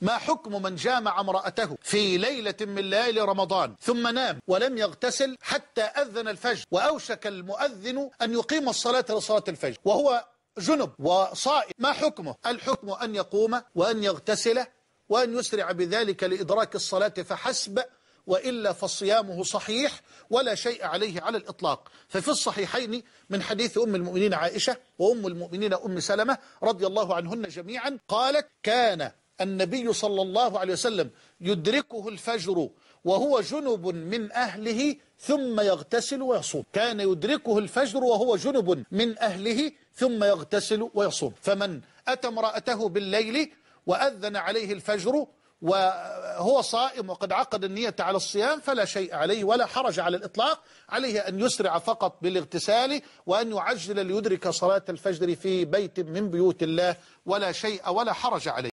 ما حكم من جامع امرأته في ليلة من ليالي رمضان ثم نام ولم يغتسل حتى أذن الفجر وأوشك المؤذن أن يقيم الصلاة لصلاة الفجر وهو جنب وصائم ما حكمه الحكم أن يقوم وأن يغتسل وأن يسرع بذلك لإدراك الصلاة فحسب وإلا فصيامه صحيح ولا شيء عليه على الإطلاق ففي الصحيحين من حديث أم المؤمنين عائشة وأم المؤمنين أم سلمة رضي الله عنهن جميعا قالت كان النبي صلى الله عليه وسلم يدركه الفجر وهو جنب من أهله ثم يغتسل ويصوم كان يدركه الفجر وهو جنب من أهله ثم يغتسل ويصوم فمن أتى امرأته بالليل وأذن عليه الفجر وهو صائم وقد عقد النية على الصيام فلا شيء عليه ولا حرج على الإطلاق عليه أن يسرع فقط بالاغتسال وأن يعجل ليدرك صلاة الفجر في بيت من بيوت الله ولا شيء ولا حرج عليه